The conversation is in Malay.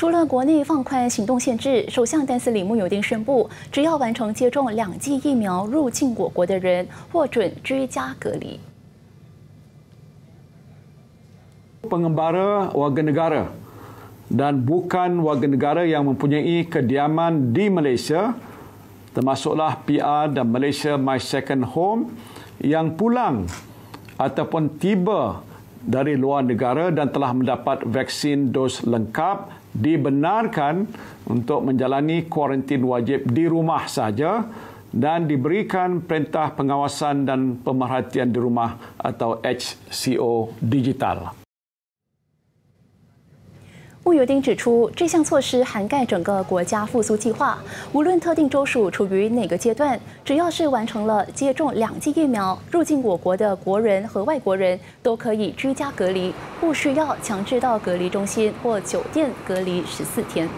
除了国内放宽行动限制，首相丹斯里木有定宣布，只要完成接种两剂疫苗入境我国的人，获准居家隔离。Pengembara warga negara dan bukan warga negara yang mempunyai kediaman di Malaysia, termasuklah PR dan Malaysia My Second Home yang pulang ataupun tiba dari luar negara dan telah mendapat vaksin dos lengkap dibenarkan untuk menjalani kuarantin wajib di rumah saja dan diberikan perintah pengawasan dan pemerhatian di rumah atau HCO digital. 穆尤丁指出，这项措施涵盖整个国家复苏计划。无论特定州属处于哪个阶段，只要是完成了接种两剂疫苗入境我国的国人和外国人，都可以居家隔离，不需要强制到隔离中心或酒店隔离十四天。